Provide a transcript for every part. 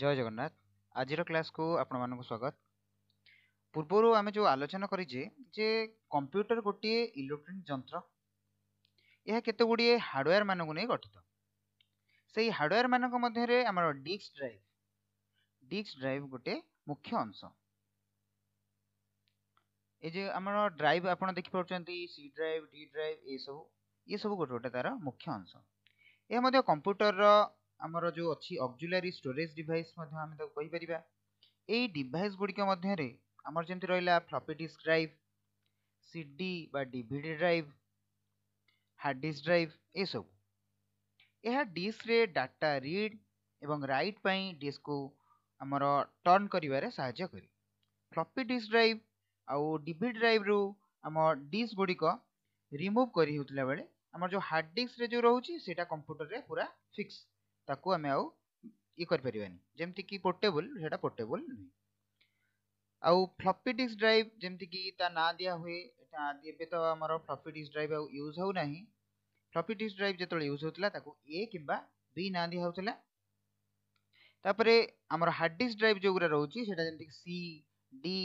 জয় জগন্নাথ আজর ক্লাসକୁ ଆପଣମାନଙ୍କୁ ସ୍ୱାଗତ ପୂର୍ବରୁ ଆମେ ଯେଉଁ ଆଲୋଚନା କରିଛେ ଯେ କମ୍ପ୍ୟୁଟର ଗୋଟିଏ ଇଲେକ୍ଟ୍ରୋନିକ୍ ଯନ୍ତ୍ର ଏହା କେତେ ଗୁଡ଼ିଏ ହାର୍ଡ଼ୱେୟାର ମାନଙ୍କୁ ନେଇ ଗଠିତ ସେଇ ହାର୍ଡ଼ୱେୟାର ମାନଙ୍କ ମଧ୍ୟରେ ଆମର ଡିସ୍କ ଡ୍ରାଇଭ ଡିସ୍କ ଡ୍ରାଇଭ ଗୋଟେ ମୁଖ୍ୟ ଅଂଶ ଏ ଯେ ଆମର ଡ୍ରାଇଭ ଆପଣ ଦେଖିପାରୁଛନ୍ତି ସି ଡ୍ରାଇଭ ଡି ଡ୍ରାଇଭ ଏସବୁ ଏସବୁ ଗୋଟେ ଗୋଟେ ତାର ମୁଖ୍ୟ ଅଂଶ ଏହା ମଧ୍ୟ କମ୍ପ୍ୟୁଟରର ଆମର ଯେଉଁ ଅଛି ଅକ୍ଜୁଲାରୀ ଷ୍ଟୋରେଜ୍ ଡିଭାଇସ୍ ମଧ୍ୟ ଆମେ ତାକୁ କହିପାରିବା ଏଇ ଡିଭାଇସ୍ ଗୁଡ଼ିକ ମଧ୍ୟରେ ଆମର ଯେମିତି ରହିଲା floppy disk drive C D ବା DVD drive hard disk drive ଏସବୁ ଏହା ଡିସ୍କରେ ଡାଟା ରିଡ୍ ଏବଂ ରାଇଟ୍ ପାଇଁ ଡିସ୍କକୁ ଆମର ଟର୍ନ କରିବାରେ ସାହାଯ୍ୟ କରେ ଫ୍ଲପି ଡିସ୍କ ଡ୍ରାଇଭ୍ ଆଉ ଡିଭିଡି ଡ୍ରାଇଭ୍ରୁ ଆମ ଡିସ୍କ ଗୁଡ଼ିକ ରିମୁଭ୍ କରିହେଉଥିଲା ବେଳେ ଆମର ଯେଉଁ ହାର୍ଡ଼ ଡିସ୍କରେ ଯେଉଁ ରହୁଛି ସେଇଟା କମ୍ପ୍ୟୁଟରରେ ପୁରା ଫିକ୍ସ ताको आम आउ करमती कि पोर्टेबल पोर्टेबुल पोर्टेबल नुह आउ फ्लपी डिस्क ड्राइव जमीक ना दि हुए तो आम फ्लपी डिस्क ड्राइव आउज हो फ्लपी डिस्क ड्राइव जो यूज होता ए कि बी ना दिहला तापर आम हार्ड डिस्क ड्राइव जो गुरा रोचे से सी डी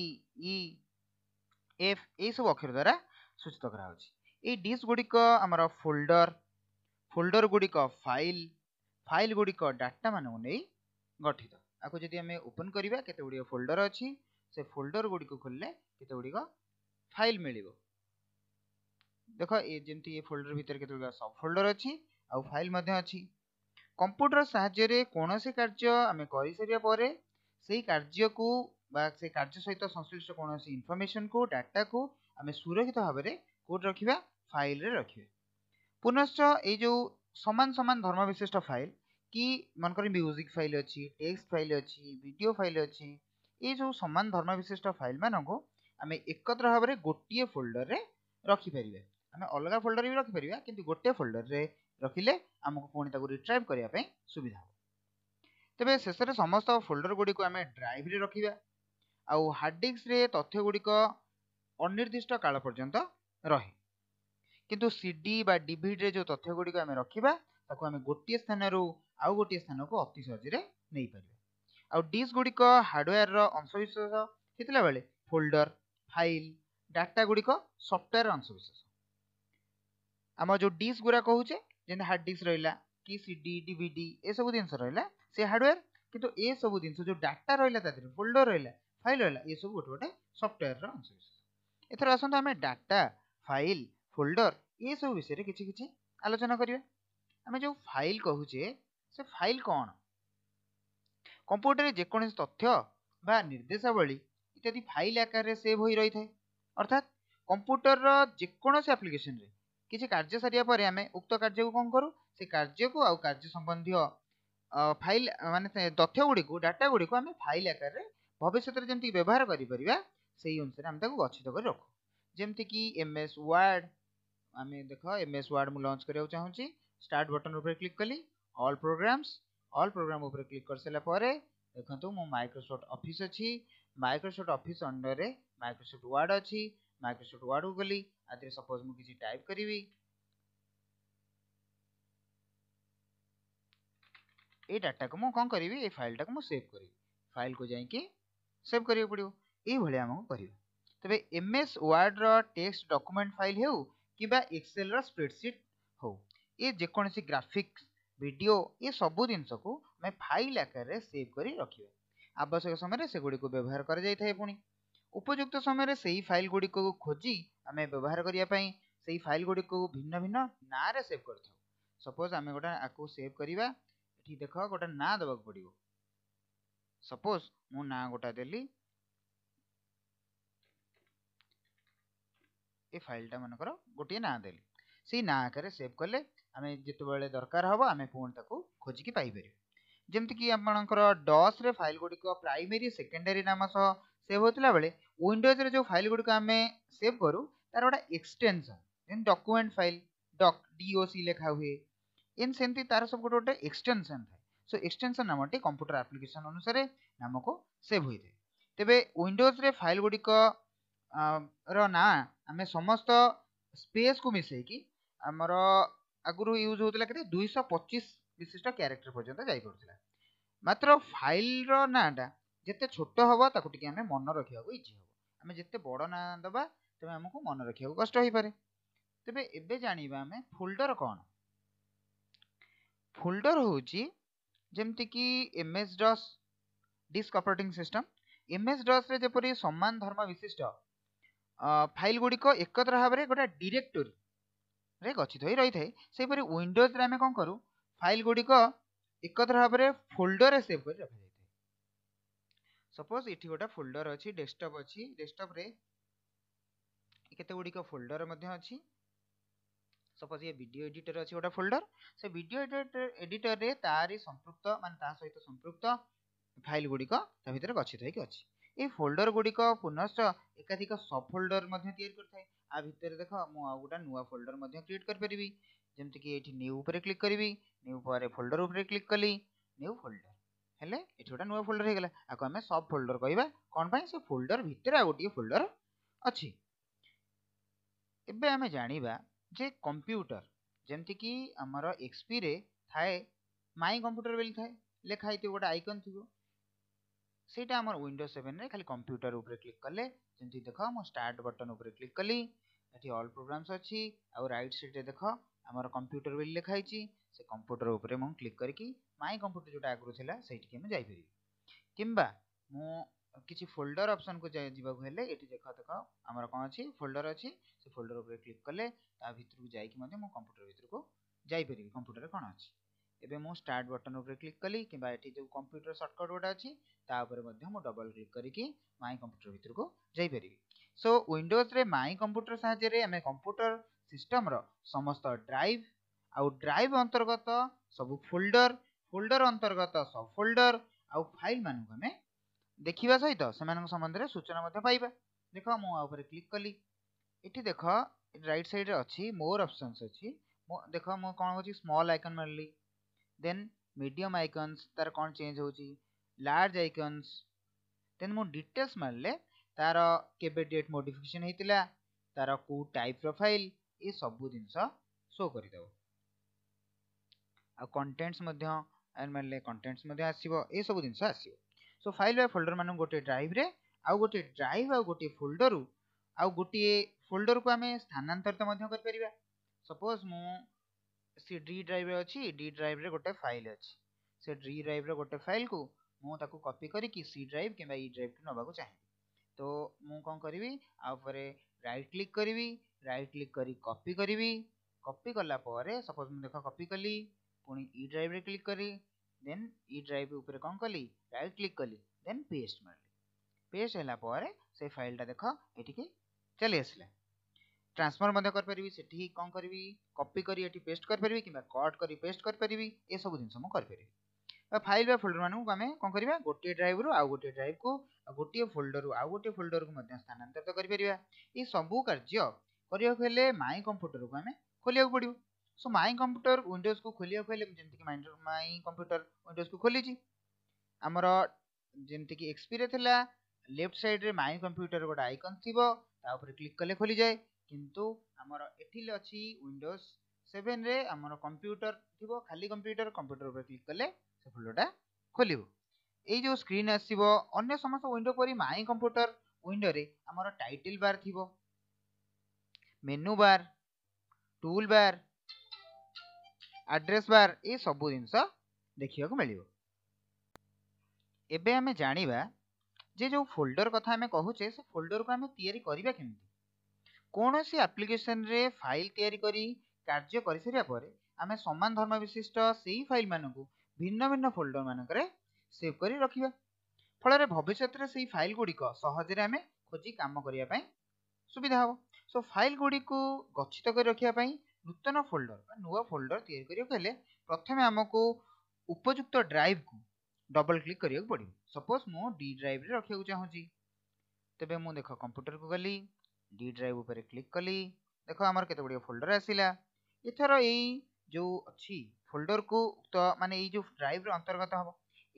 इ एफ यू अक्षर द्वारा सूचित कराई डिस्क गुड़िक फोल्डर फोल्डर गुड़िक फाइल फाइल गुड़िक डाटा मान नहीं गठित आपको जदि आम ओपन करवा के फोल्डर अच्छी से फोल्डर गुड़ी खोलने केत फाइल मिल देख ये ये फोल्डर भितर के सब फोल्डर अच्छी आउ फाइल अच्छी कंप्यूटर साहय से कार्य आम कर सर से कार्य को से कार्य सहित संश्लिष्ट कौन इनफर्मेसन को डाटा को आम सुरक्षित भाव में कौट रखा फाइल रखा पुनश्च ये সমান সমান ধর্ম বিশিষ্ট ফাইল কি মনে মিউজিক ফাইল অছি টেক্সট ফাইল অছি ভিডিও ফাইল অছি এই সব সমান ধর্ম বিশিষ্ট ফাইল মানুষ আমি একত্র ভাবে গোটিয়ে ফোল্ডরে রখিপারে আমি অলগা ফোল্ডরে বি রখিপার কিন্তু গোটিয়ে ফোল্ডরে রখিলে আমি পুঁ তাকে রিট্রাইভ করা সুবিধা হব তবে শেষে সমস্ত ফোল্ডর গুড়ি আমি ড্রাইভ্রে রখিবা আউ হার্ড ডিস্করে তথ্য গুড়িক অনির্দিষ্ট কাল পর্যন্ত রহে କିନ୍ତୁ ସି ଡି ବା ଡିଭିଡିରେ ଯେଉଁ ତଥ୍ୟ ଗୁଡ଼ିକ ଆମେ ରଖିବା ତାକୁ ଆମେ ଗୋଟିଏ ସ୍ଥାନରୁ ଆଉ ଗୋଟିଏ ସ୍ଥାନକୁ ଅତି ସହଜରେ ନେଇପାରିବା ଆଉ ଡିସ୍ ଗୁଡ଼ିକ ହାର୍ଡ଼ୱେୟାରର ଅଂଶବିଶେଷ ହେଇଥିଲା ବେଳେ ଫୋଲ୍ଡର ଫାଇଲ୍ ଡାଟା ଗୁଡ଼ିକ ସଫ୍ଟୱେୟାର ଅଂଶବିଶେଷ ଆମ ଯେଉଁ ଡିସ୍ ଗୁଡ଼ା କହୁଛେ ଯେମିତି ହାର୍ଡ଼ ଡିସ୍କ ରହିଲା କି ସି ଡି ଡିଭିଡି ଏସବୁ ଜିନିଷ ରହିଲା ସେ ହାର୍ଡ଼ୱେୟାର କିନ୍ତୁ ଏସବୁ ଜିନିଷ ଯେଉଁ ଡାଟା ରହିଲା ତା ଦେହରେ ଫୋଲ୍ଡର ରହିଲା ଫାଇଲ୍ ରହିଲା ଏସବୁ ଗୋଟେ ଗୋଟେ ସଫ୍ଟୱେୟାରର ଅଂଶବିଶେଷ ଏଥର ଆସନ୍ତୁ ଆମେ ଡାଟା ଫାଇଲ୍ ଫୋଲ୍ଡର ଏସବୁ ବିଷୟରେ କିଛି କିଛି ଆଲୋଚନା କରିବା ଆମେ ଯେଉଁ ଫାଇଲ୍ କହୁଛେ ସେ ଫାଇଲ୍ କ'ଣ କମ୍ପ୍ୟୁଟରରେ ଯେକୌଣସି ତଥ୍ୟ ବା ନିର୍ଦ୍ଦେଶାବଳୀ ଇତ୍ୟାଦି ଫାଇଲ୍ ଆକାରରେ ସେଭ୍ ହୋଇ ରହିଥାଏ ଅର୍ଥାତ୍ କମ୍ପ୍ୟୁଟରର ଯେକୌଣସି ଆପ୍ଲିକେସନ୍ରେ କିଛି କାର୍ଯ୍ୟ ସାରିବା ପରେ ଆମେ ଉକ୍ତ କାର୍ଯ୍ୟକୁ କ'ଣ କରୁ ସେ କାର୍ଯ୍ୟକୁ ଆଉ କାର୍ଯ୍ୟ ସମ୍ବନ୍ଧୀୟ ଫାଇଲ୍ ମାନେ ତଥ୍ୟ ଗୁଡ଼ିକୁ ଡାଟା ଗୁଡ଼ିକୁ ଆମେ ଫାଇଲ୍ ଆକାରରେ ଭବିଷ୍ୟତରେ ଯେମିତି ବ୍ୟବହାର କରିପାରିବା ସେଇ ଅନୁସାରେ ଆମେ ତାକୁ ଗଚ୍ଛିତ କରି ରଖୁ ଯେମିତିକି ଏମ୍ ଏସ୍ ୱାର୍ଡ଼ आम देख एम एस वार्ड मुझे लंच कराया चाहूँगी स्टार्ट बटन उपर क्लिक कली अल प्रोग्राम्स अल प्रोग्राम उपर क्लिक कर सारापर देखो मो माइक्रोसफ्ट अफिस् अच्छी माइक्रोसफ्ट अफिस् अंडर में माइक्रोसफ्ट वार्ड अच्छी माइक्रोसफ्ट वार्ड को गली आदि सपोज मुझे किसी टाइप करी ये डाटा को कौन करी ये फाइलटा को सेव कर फाइल को जैकि सेव करा पड़ो ये आमको कर तेज एम एस वार्ड रेक्स डक्यूमेंट फाइल हो किंवा एक्सेल र स्प्रेडशीट हो ए जेकोणसी ग्राफिक्स भिडियो ए सबु दिन सको मै फाइल आके रे सेभ करी राखिबे आवश्यक समय रे सेगुडी को व्यवहार कर जायैथे पुनी उपयुक्त समय रे सही फाइल गुडी को खोजी हमे व्यवहार करिया पई सही फाइल गुडी को भिन्न भिन्न नाम रे सेभ करतो सपोज आमे गोटा आकु सेभ करीबा एथि देखो गोटा नाम देबक पड़िबो सपोज मु नाम गोटा देली ए फाइलटा मन कर गोटे ना दे ना आकार सेव कले आम जितेबाला दरकार हम आम पुणी खोजिकी पाइपर जमीक आपर डस फाइल गुड़िक प्राइमेरी सेकेंडेरी नाम सह सेव होता बेले विंडोज जो फाइल गुड़िक आम सेव करू तार गोटे एक्सटेनसन जेन डकुमेंट फाइल डक डीओसी लिखा हुए इन सेमती तार सब गोटे गोटे एक्सटेनसन थाए सो एक्सटेनसन नाम कंप्यूटर आप्लिकेसन अनुसार नाम को सेव होता है तेज विंडोज फाइल गुड़िक ର ନାଁ ଆମେ ସମସ୍ତ ସ୍ପେସ୍କୁ ମିଶେଇକି ଆମର ଆଗରୁ ୟୁଜ୍ ହେଉଥିଲା କେତେ ଦୁଇଶହ ପଚିଶ ବିଶିଷ୍ଟ କ୍ୟାରେକ୍ଟର ପର୍ଯ୍ୟନ୍ତ ଯାଇପାରୁଥିଲା ମାତ୍ର ଫାଇଲ୍ର ନାଁଟା ଯେତେ ଛୋଟ ହେବ ତାକୁ ଟିକେ ଆମେ ମନେ ରଖିବାକୁ ଇଜି ହେବ ଆମେ ଯେତେ ବଡ଼ ନାଁ ଦେବା ତେବେ ଆମକୁ ମନେ ରଖିବାକୁ କଷ୍ଟ ହୋଇପାରେ ତେବେ ଏବେ ଜାଣିବା ଆମେ ଫୋଲ୍ଡର କ'ଣ ଫୋଲ୍ଡର ହେଉଛି ଯେମିତିକି M S DOS disk operating system M S ଡସ୍ରେ ଯେପରି ସମାନ ଧର୍ମ ବିଶିଷ୍ଟ ଫାଇଲ୍ ଗୁଡ଼ିକ ଏକତ୍ର ଭାବରେ ଗୋଟେ ଡିରେକ୍ଟୋରୀରେ ଗଚ୍ଛିତ ହୋଇ ରହିଥାଏ ସେହିପରି ୱିଣ୍ଡୋଜ୍ରେ ଆମେ କ'ଣ କରୁ ଫାଇଲ୍ ଗୁଡ଼ିକ ଏକତ୍ର ଭାବରେ ଫୋଲ୍ଡରରେ ସେଭ୍ କରି ରଖାଯାଇଥାଏ ସପୋଜ୍ ଏଠି ଗୋଟେ ଫୋଲ୍ଡର୍ ଅଛି ଡେସ୍କଟପ୍ ଅଛି ଡେସ୍କଟପ୍ରେ କେତେ ଗୁଡ଼ିକ ଫୋଲ୍ଡର୍ ମଧ୍ୟ ଅଛି ସପୋଜ୍ ଇଏ ଭିଡ଼ିଓ ଏଡିଟର୍ ଅଛି ଗୋଟେ ଫୋଲ୍ଡର୍ ସେ ଭିଡ଼ିଓ ଏଡିଟର୍ ଏଡିଟର୍ରେ ତାରି ସମ୍ପୃକ୍ତ ମାନେ ତା ସହିତ ସମ୍ପୃକ୍ତ ଫାଇଲ୍ ଗୁଡ଼ିକ ତା ଭିତରେ ଗଚ୍ଛିତ ହୋଇକି ଅଛି ये फोल्डर गुड़िक पुनश्च एकाधिक सब फोल्डर या आ भितर देख मुझे नुआ फोल्डर क्रिएट करी जमीक ये न्यूर क्लिक करी न्यू पर फोल्डर उपर क्लिक कली न्यू फोल्डर है ये गोटे नुआ फोल्डर होगा आपको आम सब फोल्डर कह कौन से फोल्डर भितर आ गोटे फोल्डर अच्छी एम जाना जे कंप्यूटर जमीक आमर एक्सपी थाए माई कंप्यूटर बोली थाए लेखाई थोड़ा गोटे आइकन थी ସେଇଟା ଆମର ୱିଣ୍ଡୋ ସେଭେନ୍ରେ ଖାଲି କମ୍ପ୍ୟୁଟର ଉପରେ କ୍ଲିକ୍ କଲେ ଯେମିତି ଦେଖ ମୁଁ ଷ୍ଟାର୍ଟ ବଟନ୍ ଉପରେ କ୍ଲିକ୍ କଲି ଏଠି ଅଲ୍ ପ୍ରୋଗ୍ରାମ୍ସ ଅଛି ଆଉ ରାଇଟ୍ ସାଇଡ଼୍ରେ ଦେଖ ଆମର କମ୍ପ୍ୟୁଟର ବୋଲି ଲେଖା ହେଇଛି ସେ କମ୍ପ୍ୟୁଟର ଉପରେ ମୁଁ କ୍ଲିକ୍ କରିକି ମାଇ କମ୍ପ୍ୟୁଟର ଯେଉଁଟା ଆଗରୁ ଥିଲା ସେଇଠିକି ମୁଁ ଯାଇପାରିବି କିମ୍ବା ମୁଁ କିଛି ଫୋଲ୍ଡର ଅପସନ୍କୁ ଯିବାକୁ ହେଲେ ଏଠି ଦେଖ ଦେଖ ଆମର କ'ଣ ଅଛି ଫୋଲ୍ଡର ଅଛି ସେ ଫୋଲ୍ଡର ଉପରେ କ୍ଲିକ୍ କଲେ ତା ଭିତରକୁ ଯାଇକି ମଧ୍ୟ ମୁଁ କମ୍ପ୍ୟୁଟର ଭିତରକୁ ଯାଇପାରିବି କମ୍ପ୍ୟୁଟରରେ କ'ଣ ଅଛି ଏବେ ମୁଁ ଷ୍ଟାର୍ଟ ବଟନ୍ ଉପରେ କ୍ଲିକ୍ କଲି କିମ୍ବା ଏଠି ଯେଉଁ କମ୍ପ୍ୟୁଟର ସର୍ଟକଟ୍ ଗୋଟେ ଅଛି ତା ଉପରେ ମଧ୍ୟ ମୁଁ ଡବଲ୍ କ୍ଲିକ୍ କରିକି ମାଇ କମ୍ପ୍ୟୁଟର ଭିତରକୁ ଯାଇପାରିବି ସୋ ୱିଣ୍ଡୋଜ୍ରେ ମାଇ କମ୍ପ୍ୟୁଟର ସାହାଯ୍ୟରେ ଆମେ କମ୍ପ୍ୟୁଟର ସିଷ୍ଟମ୍ର ସମସ୍ତ ଡ୍ରାଇଭ୍ ଆଉ ଡ୍ରାଇଭ୍ ଅନ୍ତର୍ଗତ ସବୁ ଫୋଲ୍ଡର ଫୋଲ୍ଡର ଅନ୍ତର୍ଗତ ସବ୍ ଫୋଲ୍ଡର ଆଉ ଫାଇଲ୍ମାନଙ୍କୁ ଆମେ ଦେଖିବା ସହିତ ସେମାନଙ୍କ ସମ୍ବନ୍ଧରେ ସୂଚନା ମଧ୍ୟ ପାଇବା ଦେଖ ମୁଁ ଆ ଉପରେ କ୍ଲିକ୍ କଲି ଏଠି ଦେଖ ରାଇଟ୍ ସାଇଡ଼୍ରେ ଅଛି ମୋର ଅପସନ୍ସ ଅଛି ଦେଖ ମୁଁ କ'ଣ ହେଉଛି ସ୍ମଲ୍ ଆଇକନ୍ ମାରିଲି ଦେନ୍ ମିଡ଼ିୟମ୍ ଆଇକନ୍ସ ତା'ର କ'ଣ ଚେଞ୍ଜ ହେଉଛି ଲାର୍ଜ ଆଇକନ୍ସ ଦେନ୍ ମୁଁ ଡିଟେଲ୍ସ ମାରିଲେ ତା'ର କେବେ ଡେଟ୍ ମୋଡ଼ିଫିକେସନ୍ ହେଇଥିଲା ତା'ର କେଉଁ ଟାଇପ୍ର ଫାଇଲ୍ ଏ ସବୁ ଜିନିଷ ଶୋ କରିଦେବ ଆଉ କଣ୍ଟେଣ୍ଟସ୍ ମଧ୍ୟ ମାରିଲେ କଣ୍ଟେଣ୍ଟସ୍ ମଧ୍ୟ ଆସିବ ଏସବୁ ଜିନିଷ ଆସିବ ସୋ ଫାଇଲ୍ ବା ଫୋଲ୍ଡର୍ମାନଙ୍କୁ ଗୋଟିଏ ଡ୍ରାଇଭ୍ରେ ଆଉ ଗୋଟିଏ ଡ୍ରାଇଭ୍ ଆଉ ଗୋଟିଏ ଫୋଲ୍ଡର୍ରୁ ଆଉ ଗୋଟିଏ ଫୋଲ୍ଡର୍କୁ ଆମେ ସ୍ଥାନାନ୍ତରିତ ମଧ୍ୟ କରିପାରିବା ସପୋଜ୍ ମୁଁ सी डी ड्राइव अच्छी डी ड्राइव रे गोटे फाइल अच्छी से डी ड्राइव गोटे फाइल को मुझे कपी करी सी ड्राइव कि ड्राइव को चाहे तो मुझे करी आउे रईट क्लिक करी रईट क्लिक करी कपी करी कपी कला सपोज मुझे देख कपी कली पुणी ई ड्राइव क्लिक करी देन इ ड्राइव उपर कौन कली रईट क्लिक कली देन पेस्ट मारे पेस्ट है से फाइल टा देख ये चली आसला ট্রান্সফর্ম মধ্যে করিপারিবি সেটি কম করিবি কপি করি এটি পেস্ট করিপারিবি কিংবা কট করি পেস্ট করিপারিবি এসব জিনিস মু করিপারিবি বা ফাইল বা ফোল্ডর মানুষ আমি কম করিবা গোটিয়ে ড্রাইভ্রু আউ গোটিয়ে ড্রাইভ্কু ଗୋଟିଏ ଫୋଲ୍ଡରରୁ ଆଉ ଗୋଟିଏ ଫୋଲ୍ଡରକୁ ମଧ୍ୟ ସ୍ଥାନାନ୍ତରିତ କରିପାରିବା ଏଇ ସବୁ କାର୍ଯ୍ୟ କରିବାକୁ ହେଲେ ମାଇ କମ୍ପ୍ୟୁଟରକୁ ଆମେ ଖୋଲିବାକୁ ପଡ଼ିବ ସୋ ମାଇ କମ୍ପ୍ୟୁଟର ୱିଣ୍ଡୋଜକୁ ଖୋଲିବାକୁ ହେଲେ ଯେମିତିକି ମାଇ କମ୍ପ୍ୟୁଟର ୱିଣ୍ଡୋଜକୁ ଖୋଲିଛି ଆମର ଯେମିତିକି ଏକ୍ସପିରେ ଥିଲା ଲେଫ୍ଟ ସାଇଡ଼୍ରେ ମାଇ କମ୍ପ୍ୟୁଟର ଗୋଟେ ଆଇକନ୍ ଥିବ ତା ଉପରେ କ୍ଲିକ୍ କଲେ ଖୋଲିଯାଏ କିନ୍ତୁ ଆମର ଏଠି ଅଛି ୱିଣ୍ଡୋଜ୍ ସେଭେନ୍ରେ ଆମର କମ୍ପ୍ୟୁଟର ଥିବ ଖାଲି କମ୍ପ୍ୟୁଟର କମ୍ପ୍ୟୁଟର ଉପରେ କ୍ଲିକ୍ କଲେ ସେ ଫୋଲ୍ଡରଟା ଖୋଲିବ ଏଇ ଯେଉଁ ସ୍କ୍ରିନ୍ ଆସିବ ଅନ୍ୟ ସମସ୍ତ ୱିଣ୍ଡୋ ପରି ମାଇ କମ୍ପ୍ୟୁଟର ୱିଣ୍ଡୋରେ ଆମର ଟାଇଟଲ୍ ବାର୍ ଥିବ menu bar tool bar address bar ଏ ସବୁ ଜିନିଷ ଦେଖିବାକୁ ମିଳିବ ଏବେ ଆମେ ଜାଣିବା ଯେ ଯେଉଁ ଫୋଲ୍ଡର କଥା ଆମେ କହୁଛେ ସେ ଫୋଲ୍ଡରକୁ ଆମେ ତିଆରି କରିବା କେମିତି କୌଣସି ଆପ୍ଲିକେସନ୍ରେ ଫାଇଲ୍ ତିଆରି କରି କାର୍ଯ୍ୟ କରିସାରିବା ପରେ ଆମେ ସମାନ ଧର୍ମ ବିଶିଷ୍ଟ ସେହି ଫାଇଲ୍ମାନଙ୍କୁ ଭିନ୍ନ ଭିନ୍ନ ଫୋଲ୍ଡରମାନଙ୍କରେ ସେଭ୍ କରି ରଖିବା ଫଳରେ ଭବିଷ୍ୟତରେ ସେହି ଫାଇଲ୍ ଗୁଡ଼ିକ ସହଜରେ ଆମେ ଖୋଜି କାମ କରିବା ପାଇଁ ସୁବିଧା ହେବ ସୋ ଫାଇଲ୍ ଗୁଡ଼ିକୁ ଗଚ୍ଛିତ କରି ରଖିବା ପାଇଁ ନୂତନ ଫୋଲ୍ଡର ବା ନୂଆ ଫୋଲ୍ଡର ତିଆରି କରିବାକୁ ହେଲେ ପ୍ରଥମେ ଆମକୁ ଉପଯୁକ୍ତ ଡ୍ରାଇଭ୍କୁ ଡବଲ୍ କ୍ଲିକ୍ କରିବାକୁ ପଡ଼ିବ ସପୋଜ୍ ମୁଁ ଡି ଡ୍ରାଇଭ୍ରେ ରଖିବାକୁ ଚାହୁଁଛି ତେବେ ମୁଁ ଦେଖ କମ୍ପ୍ୟୁଟରକୁ ଗଲି डी ड्राइव उपर क्लिक कली देख आमर के फोल्डर आसला एथर यो अच्छी फोल्डर को उक्त मान यो ड्राइव अंतर्गत हम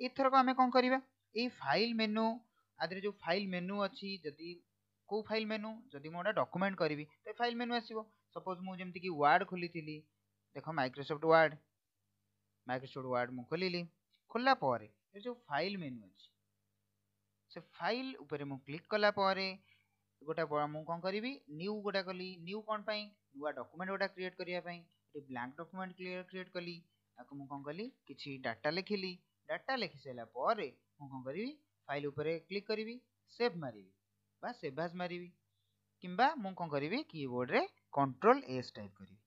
एथरक आम कौन कर फाइल मेनू आदि जो फाइल मेनू अच्छी जदि को फाइल मेनू जदि मुझे डकुमेंट करी तो फाइल मेनू आसो सपोज मुझे कि वार्ड खोली थी देख माइक्रोसफ्ट वार्ड माइक्रोसफ्ट वार्ड मुझे खोलि खोलापर जो फाइल मेनू अच्छी से फाइल उपर मु क्लिक कलापर ଗୋଟେ ମୁଁ କ'ଣ କରିବି ନିଉ ଗୋଟେ କଲି ନିଉ କ'ଣ ପାଇଁ ନୂଆ ଡକ୍ୟୁମେଣ୍ଟ ଗୋଟେ କ୍ରିଏଟ୍ କରିବା ପାଇଁ ଏଠି ବ୍ଲାଙ୍କ ଡକୁମେଣ୍ଟ କ୍ରିଏଟ୍ କଲି ତାକୁ ମୁଁ କ'ଣ କଲି କିଛି ଡାଟା ଲେଖିଲି ଡାଟା ଲେଖି ସାରିଲା ପରେ ମୁଁ କ'ଣ କରିବି ଫାଇଲ୍ ଉପରେ କ୍ଲିକ୍ କରିବି ସେଭ୍ ମାରିବି ବା ସେଭାସ୍ ମାରିବି କିମ୍ବା ମୁଁ କ'ଣ କରିବି କିବୋର୍ଡ଼ରେ କଣ୍ଟ୍ରୋଲ ଏସ୍ ଟାଇପ୍ କରିବି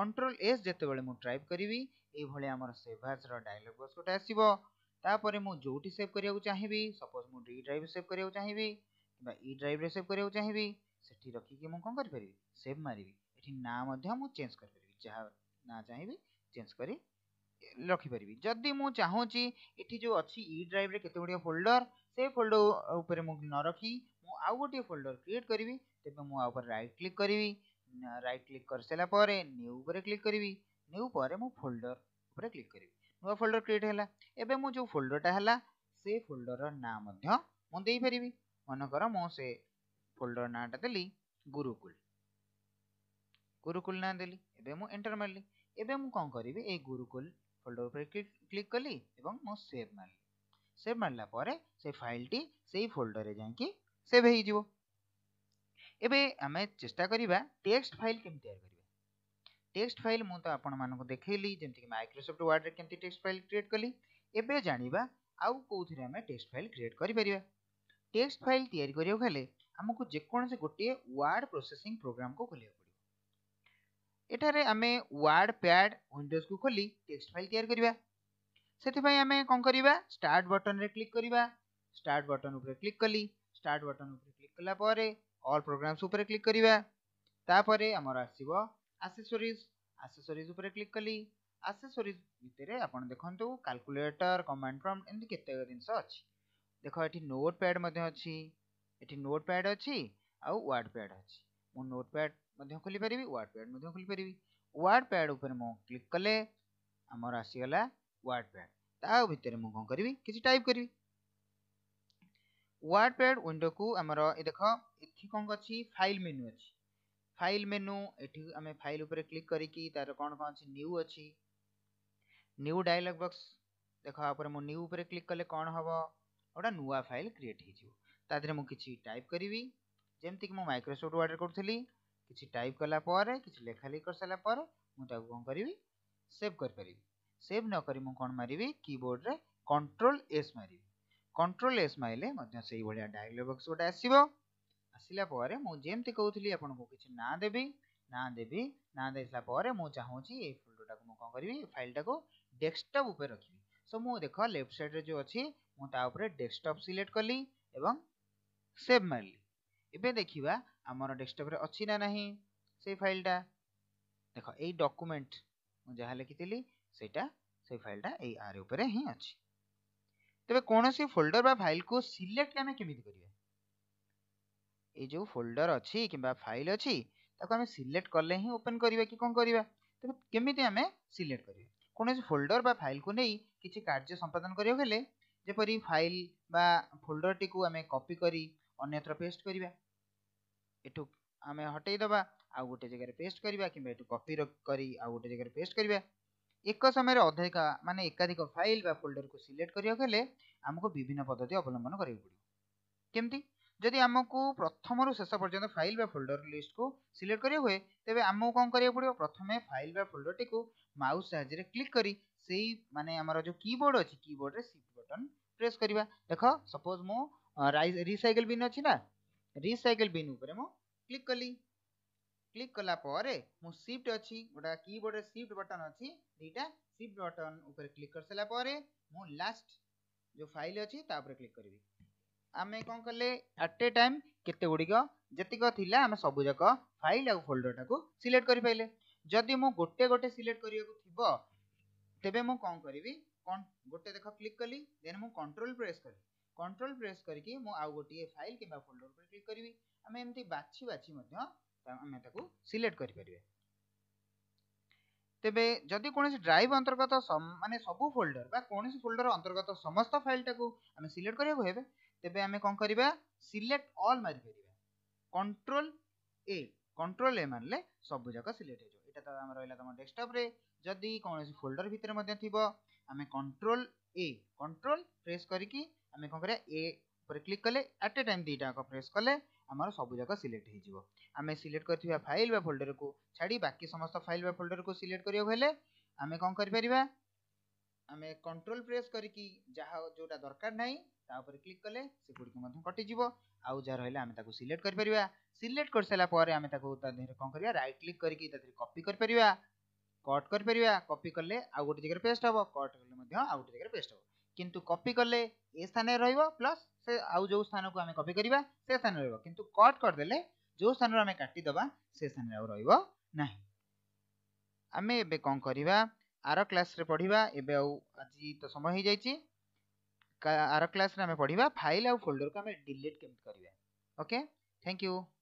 କଣ୍ଟ୍ରୋଲ ଏସ୍ ଯେତେବେଳେ ମୁଁ ଟାଇପ୍ କରିବି ଏଇଭଳି ଆମର ସେଭାସ୍ର ଡାଇଲଗ୍ ବକ୍ସ ଗୋଟେ ଆସିବ ତାପରେ ମୁଁ ଯେଉଁଠି ସେଭ୍ କରିବାକୁ ଚାହିଁବି ସପୋଜ୍ ମୁଁ ଡି ଡ୍ରାଇଭ୍ ସେଭ୍ କରିବାକୁ ଚାହିଁବି कि इ ड्राइव सेव करा चाहिए से रखिक कौन करी सेव मारि ये ना मुझे चेंज करपर जहाँ ना चाहिए चेंज कर रखिपर जदि मुझे चाहूँगी ये जो अच्छी इ ड्राइव के फोल्डर से फोल्डर उ न रखी मुझे आउ गोटे फोल्डर क्रिएट करी तेज मुझे रईट क्लिक करी रईट क्लिक कर सारापर न्यू पर क्लिक करी न्यू पर मुझे फोल्डर उपर क्लिक करी नुआ फोल्डर क्रिएट है फोल्डरटा है से फोल्डर नापरि मन कर से फोल्डर नाटा दे गुरुकुल गुरुकुल ना देली एंटर मारि एवं मुँह करी ए गुरुकुल फोल्डर पर क्लिक कली और मो से मारि सेव मारापर से फाइल टी से फोल्डर में जाव एम चेस्टा करवा टेक्स्ट फाइल केम तैयार टेक्स्ट फाइल मुझे आपण मानक देखेली जमीक माइक्रोसफ्ट वार्ड में कमी टेक्स्ट फाइल क्रिएट कली एवं जाना आउ कौर आम टेक्स्ट फाइल क्रिएट करें টেক্সট ফাইল তৈরি করা গেলে আমি যেকোনসি গোটিয়ে ওয়ার্ড প্রোসেসিং প্রোগ্রাম কু খোলা পড়ব এখানে আমি ওয়ার্ড প্যাড উইন্ডোজ কু খোলি টেক্সট ফাইল তৈরি করা সেপাই আমি কম করা স্টার্ট বটনরে ক্লিক করা স্টার্ট বটন উপরে ক্লিক কলি স্টার্ট বটন উপরে ক্লিক কলা পরে অল প্রোগ্রামস উপরে ক্লিক করা তাপরে আমার আসব আসেসরিজ আসেসরিজ উপরে ক্লিক কলি আসেসরিজ ভিতরে আপনার দেখুন ক্যালকুলেটর কমান্ড প্রম্পট এমনি কত জিনিস অ देख ये नोट पैड अच्छी नोट पैड अच्छी आर्ड पैड अच्छी मुझे नोट पैड खोली पारि वार्ड पैड खोली पारि वार्ड पैड उपर मु क्लिक कले आमर आसीगला वार्ड पैड ता कौन करी किसी टाइप करी वार्ड पैड विंडो को आम देख ये कौन अच्छी फाइल मेनु अच्छी फाइल मेनु ये फाइल उपर क्लिक करी तार कौन कौन अच्छी न्यू अच्छी न्यू डायलॉग बॉक्स देखा देख आप क्लिक कले कौन हम गोटे नुआ फाइल क्रिएट होता है मुझे टाइप करी जमीक मुझ माइक्रोसफ्ट वार्डर करी कि टाइप कलापर कि लेखालेखि कर सारापर मुझे कौन करी सेव करपरि सेव नक मुझ मारि कीबोर्ड में कंट्रोल एस मारि कंट्रोल एस मारे से डायलग बक्स गोटे आसव आसला मुझे जमी कहती आपको किसी ना देवी ना देवी ना दे सारापर मुझे चाहूँगी फोल्डर टाक मुझ कौन करी फाइलटा को डेस्कटप रखी सो मुझ देख लेफ्ट साइड जो अच्छी मुझे डेस्कटप सिलेक्ट कली सेव मारि एवं देखा आमर डेस्कटप अच्छी ना नहीं से फाइलटा देख य डकुमेंट मुझे लिखी से फाइलटा ये आर उपर हिं अच्छी तेरे कौन सी फोल्डर फाइल को सिलेक्ट आम कमी कर जो फोल्डर अच्छी कि फाइल अच्छी सिलेक्ट कले ही ओपेन करवा कि कौन करवा तेरे केमी आम सिलेक्ट कर कौन फोल्डर फाइल को नहीं किसी कार्य संपादन करें ଯେପରି ଫାଇଲ୍ ବା ଫୋଲ୍ଡରଟିକୁ ଆମେ କପି କରି ଅନ୍ୟତ୍ର ପେଷ୍ଟ କରିବା ଏଠୁ ଆମେ ହଟେଇଦେବା ଆଉ ଗୋଟେ ଜାଗାରେ ପେଷ୍ଟ କରିବା କିମ୍ବା ଏଠୁ କପି କରି ଆଉ ଗୋଟେ ଜାଗାରେ ପେଷ୍ଟ କରିବା ଏକ ସମୟରେ ଅଧିକା ମାନେ ଏକାଧିକ ଫାଇଲ୍ ବା ଫୋଲ୍ଡରକୁ ସିଲେକ୍ଟ କରିବାକୁ ହେଲେ ଆମକୁ ବିଭିନ୍ନ ପଦ୍ଧତି ଅବଲମ୍ବନ କରିବାକୁ ପଡ଼ିବ କେମିତି ଯଦି ଆମକୁ ପ୍ରଥମରୁ ଶେଷ ପର୍ଯ୍ୟନ୍ତ ଫାଇଲ୍ ବା ଫୋଲ୍ଡର ଲିଷ୍ଟକୁ ସିଲେକ୍ଟ କରିବାକୁ ହୁଏ ତେବେ ଆମକୁ କ'ଣ କରିବାକୁ ପଡ଼ିବ ପ୍ରଥମେ ଫାଇଲ୍ ବା ଫୋଲ୍ଡରଟିକୁ ମାଉସ୍ ସାହାଯ୍ୟରେ କ୍ଲିକ୍ କରି ସେଇ ମାନେ ଆମର ଯେଉଁ କିବୋର୍ଡ଼ ଅଛି କିବୋର୍ଡ଼ରେ ସିଫ୍ଟ ବଟନ୍ ट्रेस करवा देख सपोज मो रिसाइकल बिन अच्छी ना रिसाइकल बिन मु क्लिक कली क्लिक कलापर मुफ्ट अच्छी गोटा बोर्ड सीफ्ट बटन अच्छी दीटा सीफ्ट बटन उपर क्लिक कर सारापर मु लास्ट जो फाइल अच्छी तापर क्लिक करी आम कौन कले आट ए टाइम केतगुड़ जितक आम सबूक फाइल आ फोल्डर टाक सिलेक्ट करें जदि मु गोटे गोटे सिलेक्ट करे मुँ कौन करी କ'ଣ ଗୋଟେ ଦେଖ କ୍ଲିକ୍ କଲି ଦେନ୍ ମୁଁ କଣ୍ଟ୍ରୋଲ୍ ପ୍ରେସ୍ କଲି କଣ୍ଟ୍ରୋଲ୍ ପ୍ରେସ୍ କରିକି ମୁଁ ଆଉ ଗୋଟିଏ ଫାଇଲ୍ କିମ୍ବା ଫୋଲ୍ଡର୍ କ୍ଲିକ୍ କରିବି ଆମେ ଏମିତି ବାଛି ବାଛି ମଧ୍ୟ ଆମେ ତାକୁ ସିଲେକ୍ଟ କରିପାରିବା ତେବେ ଯଦି କୌଣସି ଡ୍ରାଇଭ୍ ଅନ୍ତର୍ଗତ ମାନେ ସବୁ ଫୋଲ୍ଡର୍ ବା କୌଣସି ଫୋଲ୍ଡର୍ ଅନ୍ତର୍ଗତ ସମସ୍ତ ଫାଇଲ୍ଟାକୁ ଆମେ ସିଲେକ୍ଟ କରିବାକୁ ହେବେ ତେବେ ଆମେ କ'ଣ କରିବା ସିଲେକ୍ଟ ଅଲ୍ ମାରିପାରିବା କଣ୍ଟ୍ରୋଲ୍ ଏ କଣ୍ଟ୍ରୋଲ୍ ଏ ମାରିଲେ ସବୁଯାକ ସିଲେକ୍ଟ ହେଇଯିବ ଏଇଟା ତ ଆମର ରହିଲା ତମ ଡେସ୍କଟପ୍ରେ ଯଦି କୌଣସି ଫୋଲ୍ଡର୍ ଭିତରେ ମଧ୍ୟ ଥିବ आम कंट्रोल ए कंट्रोल प्रेस करके आम कौन कर क्लिक कले एट ए टाइम दुईटा प्रेस कले आमर सबूक सिलेक्ट हो सिलेक्ट कर फाइल बा फोल्डर को छाड़ी बाकी समस्त फाइल बा फोल्डर को सिलेक्ट करा आम कौन कर कंट्रोल प्रेस करके जहाँ जोटा दरकार नहीं क्लिक कले से गुड़ी कटिज आउ जहाँ रहा आम सिलेक्ट कर सिलेक्ट कर सारापर आम कौन कर रईट क्लिक करके कपि कर कट करपर कपि कले आउ गोटे जगह पेस्ट हम कट कले आउ गोटे जगह पेस्ट हम कि कॉपी कले ए स्थान र्लस से आउ जो स्थान को आम कपि करवा से स्थान रोज कट करदे जो स्थान आम काटिद से स्थान रोज आम ए कौन करवा आर क्लास पढ़ा एवं आज तो समय हो जाए आर क्लास पढ़ा फाइल आउ फोल्डर को आम डिलीट के ओके थैंक यू